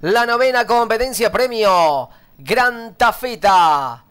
la novena competencia premio Gran Tafeta.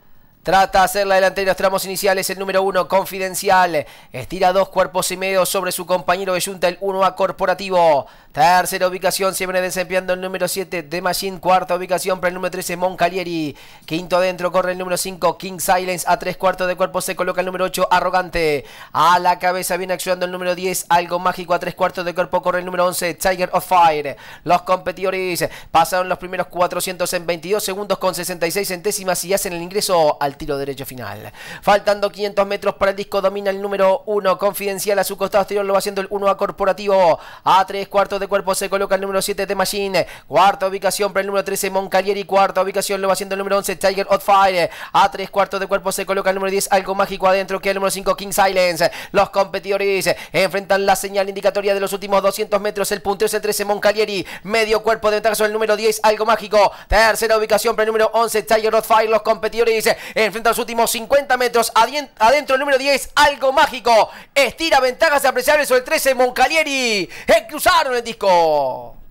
Trata de la la en los tramos iniciales. El número 1, Confidencial. Estira dos cuerpos y medio sobre su compañero de Junta, el 1A Corporativo. Tercera ubicación, siempre desempeñando el número 7, de Machine. Cuarta ubicación para el número 13, Moncalieri. Quinto adentro corre el número 5, King Silence. A tres cuartos de cuerpo se coloca el número 8, Arrogante. A la cabeza viene actuando el número 10, Algo Mágico. A tres cuartos de cuerpo corre el número 11, Tiger of Fire. Los competidores pasaron los primeros 400 en 22 segundos con 66 centésimas y hacen el ingreso al tiro derecho final. Faltando 500 metros para el disco, domina el número 1, confidencial a su costado exterior, lo va haciendo el 1 a corporativo. A tres cuartos de cuerpo se coloca el número 7 de Machine. Cuarta ubicación para el número 13, Moncalieri. Cuarta ubicación lo va haciendo el número 11, Tiger Fire. A tres cuartos de cuerpo se coloca el número 10, algo mágico adentro que el número 5, King Silence. Los competidores enfrentan la señal indicatoria de los últimos 200 metros. El puntero es el 13, Moncalieri. Medio cuerpo de ventaja sobre el número 10, algo mágico. Tercera ubicación para el número 11, Tiger Fire. Los competidores Enfrenta los últimos 50 metros. Adentro el número 10, algo mágico. Estira ventajas apreciables sobre el 13, Moncalieri. Eh, cruzaron el disco.